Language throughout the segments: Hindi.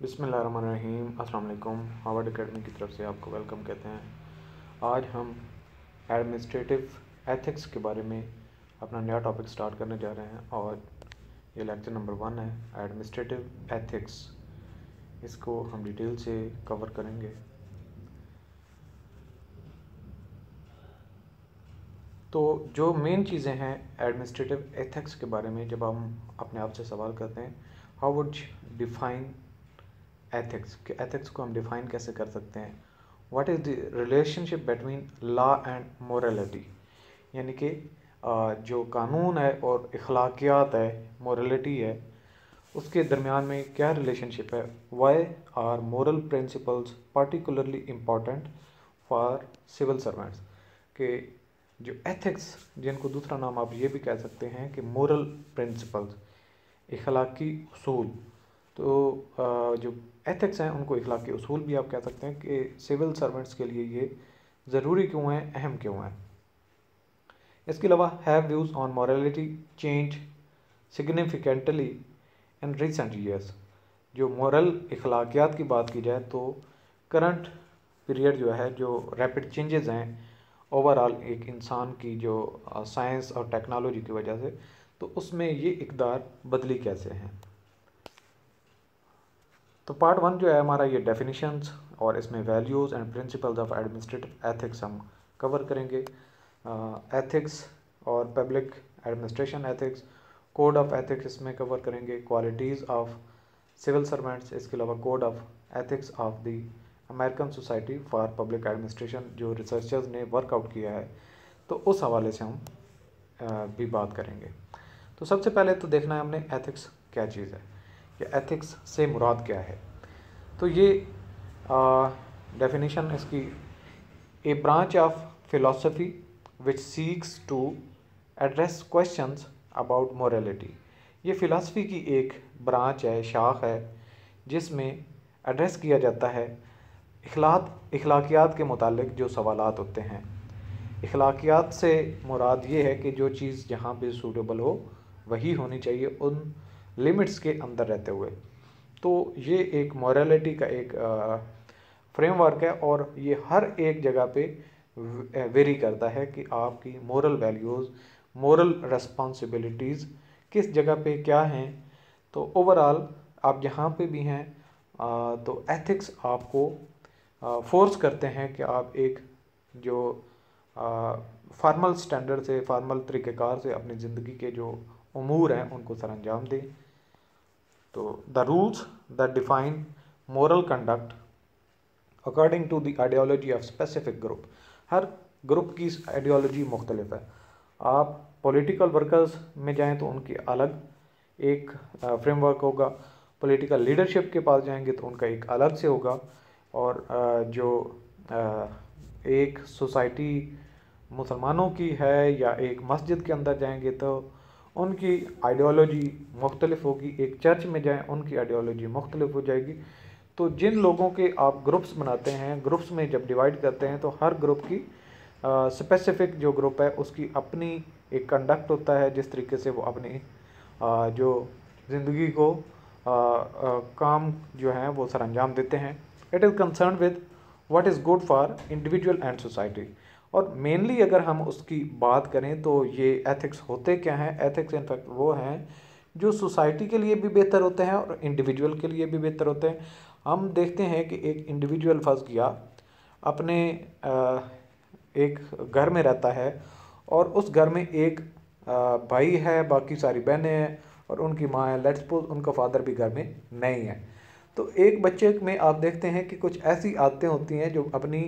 बिसमीम अल्लाम हार्वर्ड अकेडमी की तरफ से आपको वेलकम कहते हैं आज हम एडमिनिस्ट्रेटिव एथिक्स के बारे में अपना नया टॉपिक स्टार्ट करने जा रहे हैं और ये लेक्चर नंबर वन है एडमिनिस्ट्रेटिव एथिक्स इसको हम डिटेल से कवर करेंगे तो जो मेन चीज़ें हैं एडमिनिस्ट्रेटिव एथिक्स के बारे में जब हम अपने आप से सवाल करते हैं हाउ वुड डिफाइन कि एथिक्स को हम डिफाइन कैसे कर सकते हैं what is the relationship between law and morality यानी कि जो कानून है और अखलाकियात है मोरलिटी है उसके दरमियान में क्या रिलेशनशिप है why are moral principles particularly important for civil servants के जो एथिक्स जिनको दूसरा नाम आप ये भी कह सकते हैं कि मोरल प्रिंसिपल्स इखलाकी असूल तो जो एथिक्स हैं उनको इखलाक के असूल भी आप कह सकते हैं कि सिविल सर्वेंट्स के लिए ये ज़रूरी क्यों हैं अहम क्यों हैं इसके अलावा have views on morality change significantly in recent years जो मॉरल अखलाकियात की बात की जाए तो करंट पीरियड जो है जो रैपिड चेंजेस हैं ओवरऑल एक इंसान की जो साइंस और टेक्नोलॉजी की वजह से तो उसमें ये इकदार बदली कैसे हैं तो पार्ट वन जो है हमारा ये डेफिनेशंस और इसमें values and principles of administrative ethics हम कवर करेंगे एथिक्स और public administration ethics code of ethics इसमें कवर करेंगे क्वालिटीज़ ऑफ सिविल सर्वेंट्स इसके अलावा code of ethics of the American society for public administration जो रिसर्चर्स ने वर्कआउट किया है तो उस हवाले से हम भी बात करेंगे तो सबसे पहले तो देखना है हमने एथिक्स क्या चीज़ है या एथिक्स से मुराद क्या है तो ये डेफिनेशन इसकी a branch of philosophy which seeks to address question about morality ये फ़िलासफ़ी की एक ब्रांच है शाख है जिसमें एड्रेस किया जाता है इखलात इखलाकियात के मुतालिक जो सवाल होते हैं इखलाकियात से मुराद ये है कि जो चीज़ जहाँ पे सूटेबल हो वही होनी चाहिए उन लिमिट्स के अंदर रहते हुए तो ये एक मॉरलिटी का एक फ्रेमवर्क है और ये हर एक जगह पे वेरी करता है कि आपकी मॉरल वैल्यूज़ मॉरल रेस्पॉन्सिबिलिटीज़ किस जगह पे क्या हैं तो ओवरऑल आप जहाँ पे भी हैं तो एथिक्स आपको फोर्स करते हैं कि आप एक जो फॉर्मल स्टैंडर्ड से फॉर्मल तरीक़ेकार से अपनी ज़िंदगी के जो अमूर हैं उनको सर अंजाम दें तो the rules the define moral conduct according to the ideology of specific group हर ग्रुप की आइडियोलॉजी मुख्तलिफ है आप पॉलिटिकल वर्कर्स में जाएं तो उनकी अलग एक फ्रेमवर्क होगा पॉलिटिकल लीडरशिप के पास जाएंगे तो उनका एक अलग से होगा और जो एक सोसाइटी मुसलमानों की है या एक मस्जिद के अंदर जाएंगे तो उनकी आइडियोलॉजी मुख्तलिफ होगी एक चर्च में जाएं उनकी आइडियोलॉजी मुख्तलिफ हो जाएगी तो जिन लोगों के आप ग्रुप्स बनाते हैं ग्रुप्स में जब डिवाइड करते हैं तो हर ग्रुप की स्पेसिफिक जो ग्रुप है उसकी अपनी एक कंडक्ट होता है जिस तरीके से वो अपनी आ, जो ज़िंदगी को आ, आ, काम जो है वो सर अंजाम देते हैं it is concern with what is good for individual and society और मेनली अगर हम उसकी बात करें तो ये एथिक्स होते क्या हैं एथिक्स इनफैक्ट वो हैं जो सोसाइटी के लिए भी बेहतर होते हैं और इंडिविजुअल के लिए भी बेहतर होते हैं हम देखते हैं कि एक इंडिविजुअल फंस गया अपने एक घर में रहता है और उस घर में एक भाई है बाकी सारी बहनें हैं और उनकी माँ है लेट्स सपोज उनका फादर भी घर में नहीं है तो एक बच्चे में आप देखते हैं कि कुछ ऐसी आदतें होती हैं जो अपनी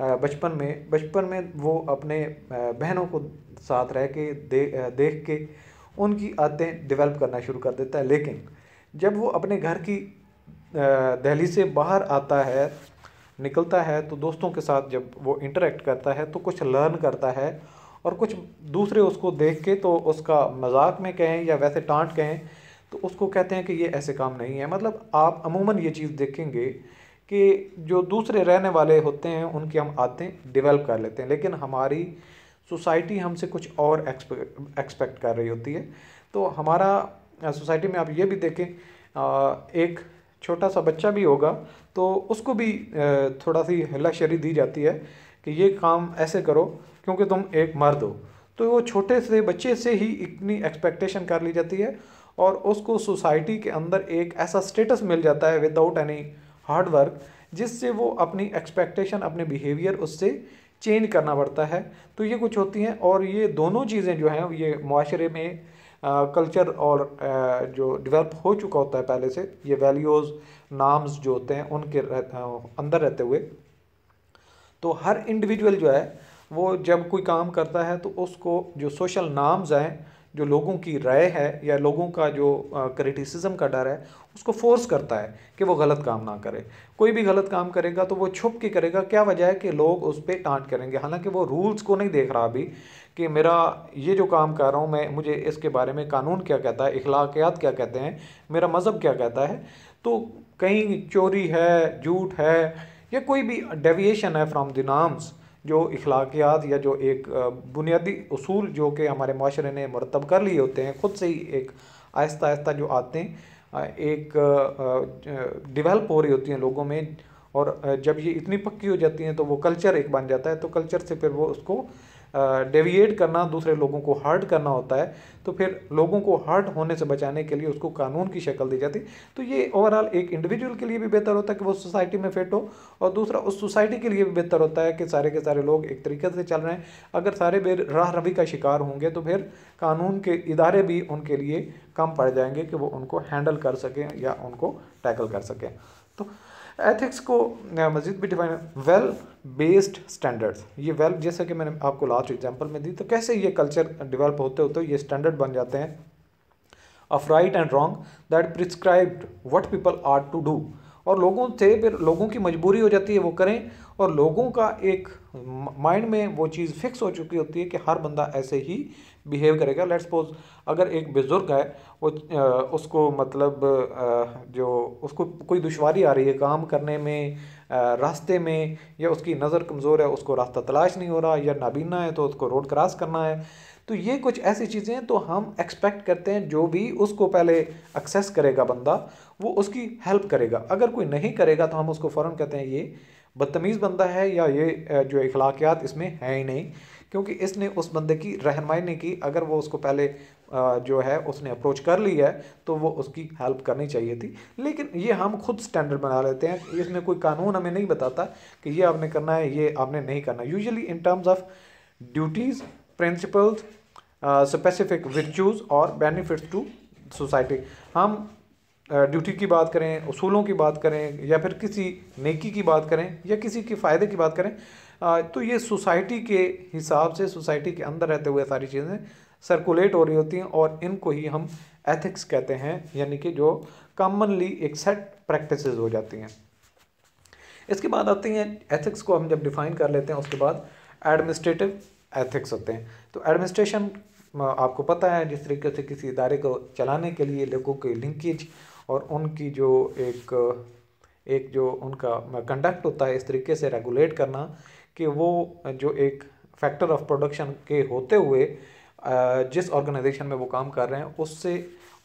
बचपन में बचपन में वो अपने बहनों को साथ रह के दे, देख के उनकी आदतें डेवलप करना शुरू कर देता है लेकिन जब वो अपने घर की दहली से बाहर आता है निकलता है तो दोस्तों के साथ जब वो इंटरेक्ट करता है तो कुछ लर्न करता है और कुछ दूसरे उसको देख के तो उसका मजाक में कहें या वैसे टांट कहें तो उसको कहते हैं कि ये ऐसे काम नहीं है मतलब आप अमूमन ये चीज़ देखेंगे कि जो दूसरे रहने वाले होते हैं उनकी हम आदतें डेवलप कर लेते हैं लेकिन हमारी सोसाइटी हमसे कुछ और एक्सपेक्ट कर रही होती है तो हमारा सोसाइटी में आप ये भी देखें एक छोटा सा बच्चा भी होगा तो उसको भी थोड़ा सी हिलाशरी दी जाती है कि ये काम ऐसे करो क्योंकि तुम एक मर्द हो तो वो छोटे से बच्चे से ही इतनी एक्सपेक्टेशन कर ली जाती है और उसको सोसाइटी के अंदर एक ऐसा स्टेटस मिल जाता है विदाउट एनी हार्ड वर्क जिससे वो अपनी एक्सपेक्टेशन अपने बिहेवियर उससे चेंज करना पड़ता है तो ये कुछ होती हैं और ये दोनों चीज़ें जो हैं ये माशरे में कल्चर और आ, जो डेवलप हो चुका होता है पहले से ये वैल्यूज़ नाम्स जो होते हैं उनके रह, आ, अंदर रहते हुए तो हर इंडिविजुअल जो है वो जब कोई काम करता है तो उसको जो सोशल नाम्स हैं जो लोगों की राय है या लोगों का जो क्रिटिसिज्म का डर है उसको फोर्स करता है कि वो गलत काम ना करे कोई भी गलत काम करेगा तो वो छुप के करेगा क्या वजह है कि लोग उस पर टाँट करेंगे हालांकि वो रूल्स को नहीं देख रहा अभी कि मेरा ये जो काम कर रहा हूँ मैं मुझे इसके बारे में कानून क्या कहता है अखलाकियात क्या कहते हैं मेरा मज़हब क्या कहता है तो कहीं चोरी है झूठ है या कोई भी डेविएशन है फ्राम द नाम्स जो अखलाकियात या जो एक बुनियादी असूल जो कि हमारे माशरे ने मरतब कर लिए होते हैं ख़ुद से ही एक आहिस्ता आहिस्ता जो आते हैं एक डिवेल्प हो रही होती हैं लोगों में और जब ये इतनी पक्की हो जाती हैं तो वो कल्चर एक बन जाता है तो कल्चर से फिर वो उसको डेविएट करना दूसरे लोगों को हर्ट करना होता है तो फिर लोगों को हर्ट होने से बचाने के लिए उसको कानून की शक्ल दी जाती तो ये ओवरऑल एक इंडिविजुअल के लिए भी बेहतर होता है कि वो सोसाइटी में फिट हो और दूसरा उस सोसाइटी के लिए भी बेहतर होता है कि सारे के सारे लोग एक तरीके से चल रहे हैं अगर सारे बेर राह रवि का शिकार होंगे तो फिर कानून के इदारे भी उनके लिए कम पड़ जाएंगे कि वो उनको हैंडल कर सकें या उनको टैकल कर सकें तो एथिक्स को मज़ीद भी डिफाइन वेल बेस्ड स्टैंडर्ड्स ये वेल well, जैसा कि मैंने आपको लास्ट एग्जांपल में दी तो कैसे ये कल्चर डेवलप होते होते ये स्टैंडर्ड बन जाते हैं of right and wrong that prescribed what people are to do और लोगों से फिर लोगों की मजबूरी हो जाती है वो करें और लोगों का एक माइंड में वो चीज़ फिक्स हो चुकी होती है कि हर बंदा ऐसे ही बिहेव करेगा लेट्स सपोज अगर एक बुज़ुर्ग है वो उसको मतलब जो उसको कोई दुशारी आ रही है काम करने में रास्ते में या उसकी नज़र कमज़ोर है उसको रास्ता तलाश नहीं हो रहा या नाबीना है तो उसको रोड क्रॉस करना है तो ये कुछ ऐसी चीज़ें तो हम एक्सपेक्ट करते हैं जो भी उसको पहले एक्सेस करेगा बंदा वो उसकी हेल्प करेगा अगर कोई नहीं करेगा तो हम उसको फ़ौरन कहते हैं ये बदतमीज़ बंदा है या ये जो अखलाकियात इसमें है ही नहीं क्योंकि इसने उस बंदे की रहनमाई नहीं की अगर वो उसको पहले जो है उसने अप्रोच कर ली है तो वो उसकी हेल्प करनी चाहिए थी लेकिन ये हम खुद स्टैंडर्ड बना लेते हैं इसमें कोई कानून हमें नहीं बताता कि ये आपने करना है ये आपने नहीं करना usually in terms of duties principles specific विचूज और बेनिफिट्स टू सोसाइटी हम ड्यूटी की बात करें उसूलों की बात करें या फिर किसी नेकी की बात करें या किसी के फ़ायदे की बात करें तो ये सोसाइटी के हिसाब से सोसाइटी के अंदर रहते हुए सारी चीज़ें सर्कुलेट हो रही होती हैं और इनको ही हम एथिक्स कहते हैं यानी कि जो कॉमनली एक सेट प्रैक्टिस हो जाती हैं इसके बाद आते हैं एथिक्स को हम जब डिफ़ाइन कर लेते हैं उसके बाद एडमिनिस्ट्रेटिव एथिक्स होते हैं तो एडमिनिस्ट्रेशन आपको पता है जिस तरीके से किसी इदारे को चलाने के लिए लोगों के लिंकेज और उनकी जो एक एक जो उनका कंडक्ट होता है इस तरीके से रेगुलेट करना कि वो जो एक फैक्टर ऑफ प्रोडक्शन के होते हुए जिस ऑर्गेनाइजेशन में वो काम कर रहे हैं उससे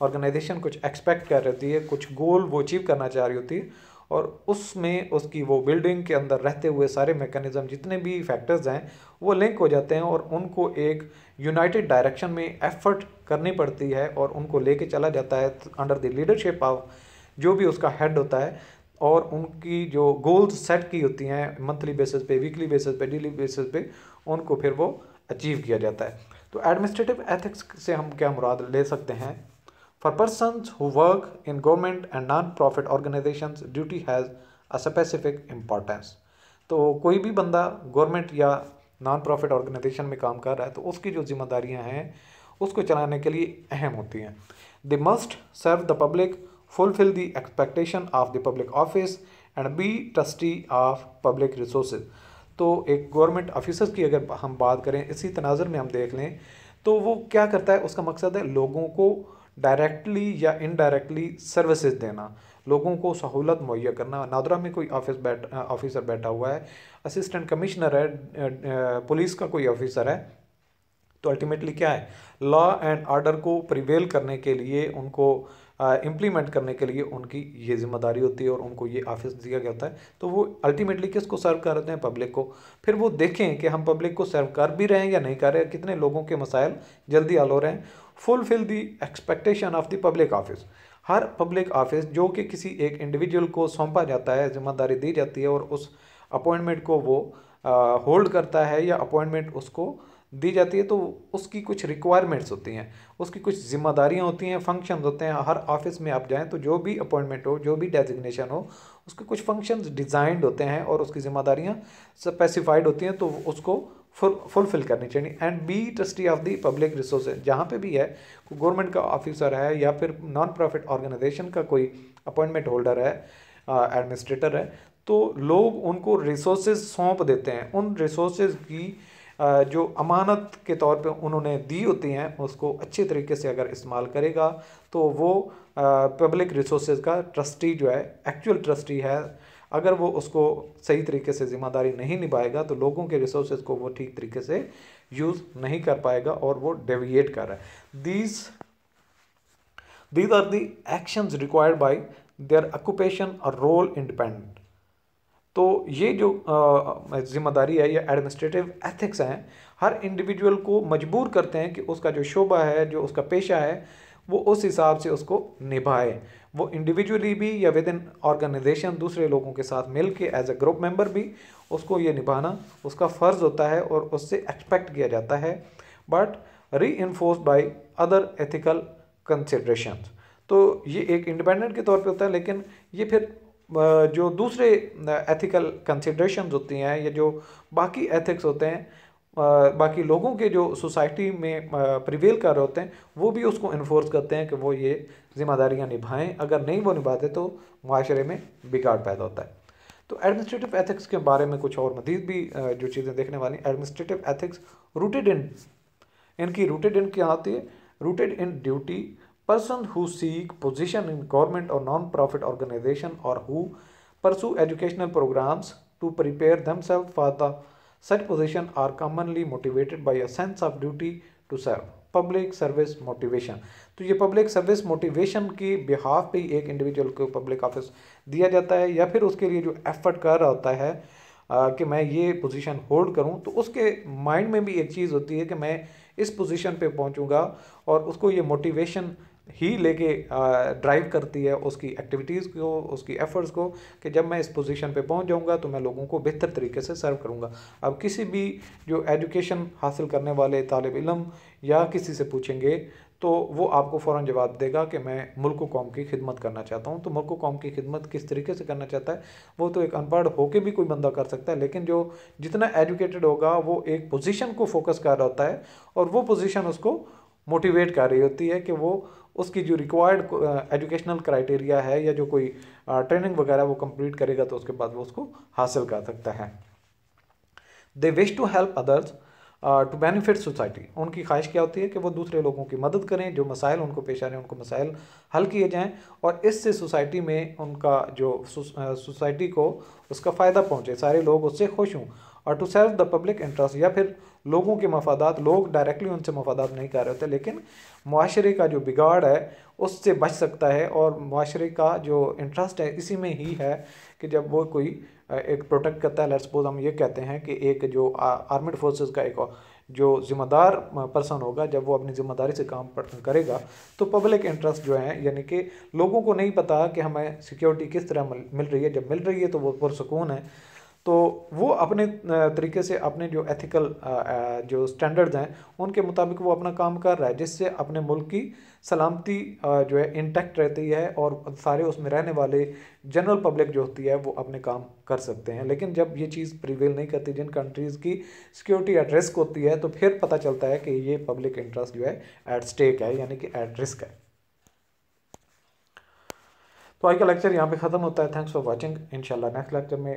ऑर्गेनाइजेशन कुछ एक्सपेक्ट कर रही होती है कुछ गोल वो अचीव करना चाह रही होती है और उसमें उसकी वो बिल्डिंग के अंदर रहते हुए सारे मेकनिज़म जितने भी फैक्टर्स हैं वो लिंक हो जाते हैं और उनको एक यूनाइटेड डायरेक्शन में एफर्ट करनी पड़ती है और उनको लेके चला जाता है अंडर द लीडरशिप ऑफ जो भी उसका हेड होता है और उनकी जो गोल्स सेट की होती हैं मंथली बेसिस पे वीकली बेसिस पे डेली बेसिस पे उनको फिर वो अचीव किया जाता है तो एडमिनिस्ट्रेटिव एथिक्स से हम क्या मुराद ले सकते हैं for person who work in government and non profit organisation duty has a specific importance तो कोई भी बंदा गवर्नमेंट या नॉन प्रॉफिट ऑर्गेनाइजेशन में काम कर रहा है तो उसकी जो जिम्मेदारियां हैं उसको चलाने के लिए अहम होती हैं they must serve the public fulfil the expectation of the public office and be trustee of public resource तो एक गवर्नमेंट ऑफिसर की अगर हम बात करें इसी तनाजर में हम देख लें तो वो क्या करता है उसका मकसद है लोगों को डायरेक्टली या इनडायरेक्टली सर्विसेज देना लोगों को सहूलत मुहैया करना नादरा में कोई ऑफिस बैठ ऑफिसर बैठा हुआ है असिस्टेंट कमिश्नर है पुलिस का कोई ऑफिसर है तो अल्टीमेटली क्या है लॉ एंड ऑर्डर को प्रिवेल करने के लिए उनको इम्प्लीमेंट करने के लिए उनकी ये जिम्मेदारी होती है और उनको ये ऑफिस दिया जाता है तो वो अल्टीमेटली किसको सर्व रहे हैं पब्लिक को फिर वो देखें कि हम पब्लिक को सर्व कर भी रहे हैं या नहीं कर रहे हैं कितने लोगों के मसाइल जल्दी हल हो रहे हैं fulfil the expectation of the public office हर पब्लिक ऑफिस जो कि किसी एक इंडिविजुअल को सौंपा जाता है जिम्मेदारी दी जाती है और उस अपॉइंटमेंट को वो होल्ड करता है या अपॉइंटमेंट उसको दी जाती है तो उसकी कुछ रिक्वायरमेंट्स होती हैं उसकी कुछ जिम्मेदारियां होती हैं फंक्शन होते हैं हर ऑफिस में आप जाएं तो जो भी अपॉइंटमेंट हो जो भी डेजिग्नेशन हो उसके कुछ फंक्शंस डिज़ाइंड होते हैं और उसकी जिम्मेदारियां स्पेसिफाइड होती हैं तो उसको फुलफिल करनी चाहिए and be trustee of the public resource जहाँ पर भी है गवर्नमेंट का ऑफिसर है या फिर नॉन प्रॉफिट ऑर्गेनाइजेशन का कोई अपॉइंटमेंट होल्डर है एडमिनिस्ट्रेटर है तो लोग उनको रिसोर्स सौंप देते हैं उन रिसोर्स की जो अमानत के तौर पे उन्होंने दी होती हैं उसको अच्छे तरीके से अगर इस्तेमाल करेगा तो वो पब्लिक रिसोर्स का ट्रस्टी जो है एक्चुअल ट्रस्टी है अगर वो उसको सही तरीके से ज़िम्मेदारी नहीं निभाएगा तो लोगों के रिसोर्स को वो ठीक तरीके से यूज़ नहीं कर पाएगा और वो डेविएट कर रहा है these these are the actions required by their occupation और रोल इंडिपेंडेंट तो ये जो ज़िम्मेदारी है या एडमिनिस्ट्रेटिव एथिक्स हैं हर इंडिविजुअल को मजबूर करते हैं कि उसका जो शोबा है जो उसका पेशा है वो उस हिसाब से उसको निभाए वो इंडिविजुअली भी या विद इन ऑर्गेनाइजेशन दूसरे लोगों के साथ मिल के एज ए ग्रुप मेंबर भी उसको ये निभाना उसका फ़र्ज़ होता है और उससे एक्सपेक्ट किया जाता है but reinforce by other ethical consideration तो ये एक इंडिपेंडेंट के तौर पे होता है लेकिन ये फिर जो दूसरे एथिकल कंसिड्रेशन होती हैं या जो बाकी एथिक्स होते हैं बाकी लोगों के जो सोसाइटी में प्रिवेल कर रहे होते हैं वो भी उसको इन्फोर्स करते हैं कि वो ये ज़िम्मेदारियाँ निभाएं अगर नहीं वो निभाते तो माशरे में बिगाड़ पैदा होता है तो एडमिनिस्ट्रेटिव एथिक्स के बारे में कुछ और मजीद भी जो चीज़ें देखने वाली एडमिनिस्ट्रेटिव एथिक्स रूटेड इन इनकी रूटेड इन क्या होती है rooted in duty person who seek position in government or non-profit organization or who pursue educational programs to prepare themselves for the such position are commonly motivated by a sense of duty to serve public service motivation तो ये पब्लिक सर्विस मोटिवेशन की बिहाफ पे एक इंडिविजुअल को पब्लिक ऑफिस दिया जाता है या फिर उसके लिए जो एफर्ट कर रहा होता है आ, कि मैं ये पोजीशन होल्ड करूं तो उसके माइंड में भी एक चीज़ होती है कि मैं इस पोजीशन पे पहुंचूंगा और उसको ये मोटिवेशन ही लेके ड्राइव करती है उसकी एक्टिविटीज़ को उसकी एफ़र्ट्स को कि जब मैं इस पोजीशन पे पहुंच जाऊंगा तो मैं लोगों को बेहतर तरीके से सर्व करूंगा अब किसी भी जो एजुकेशन हासिल करने वाले तालब इलम या किसी से पूछेंगे तो वो आपको फ़ौर जवाब देगा कि मैं मुल्क कौम की खिदमत करना चाहता हूँ तो मुल्क कौम की खिदमत किस तरीके से करना चाहता है वो तो एक अनपढ़ होके भी कोई बंदा कर सकता है लेकिन जो जितना एजुकेटेड होगा वो एक पोजीशन को फोकस कर रहा होता है और वो पोजीशन उसको मोटिवेट कर रही होती है कि वो उसकी जो रिक्वायर्ड एजुकेशनल क्राइटेरिया है या जो कोई ट्रेनिंग uh, वगैरह वो कंप्लीट करेगा तो उसके बाद वो उसको हासिल कर सकता है they wish to help others to benefit society उनकी ख्वाहिश क्या होती है कि वो दूसरे लोगों की मदद करें जो मसाइल उनको पेश आ रहे हैं उनको मसाइल हल किए जाएं और इससे सोसाइटी में उनका जो सोसाइटी uh, को उसका फ़ायदा पहुंचे सारे लोग उससे खुश हों और to serve the public interest या फिर लोगों के मफादात लोग डायरेक्टली उनसे मफादात नहीं कर रहे होते लेकिन माशरे का जो बिगाड़ है उससे बच सकता है और माशरे का जो इंटरेस्ट है इसी में ही है कि जब वो कोई एक प्रोटेक्ट करता है लेट्स सपोज हम ये कहते हैं कि एक जो आर्मड फोर्सेस का एक जो ज़िम्मेदार पर्सन होगा जब वो अपनी ज़िम्मेदारी से काम करेगा तो पब्लिक इंटरेस्ट जो है यानी कि लोगों को नहीं पता कि हमें सिक्योरिटी किस तरह मिल रही है जब मिल रही है तो वो पुरसकून है तो वो अपने तरीके से अपने जो एथिकल जो स्टैंडर्ड्स हैं उनके मुताबिक वो अपना काम कर रहा है जिससे अपने मुल्क की सलामती जो है इंटैक्ट रहती है और सारे उसमें रहने वाले जनरल पब्लिक जो होती है वो अपने काम कर सकते हैं लेकिन जब ये चीज़ प्रिवेल नहीं करती जिन कंट्रीज़ की सिक्योरिटी एट रिस्क होती है तो फिर पता चलता है कि ये पब्लिक इंटरेस्ट जो है एट स्टेक है यानी कि एट रिस्क है तो आज का लेक्चर यहाँ पे ख़त्म होता है थैंक्स फॉर वॉचिंग इनशाला नेक्स्ट लेक्चर में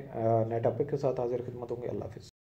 नए टॉपिक के साथ हाजिर खिदमत होंगे अल्लाह हाफिज़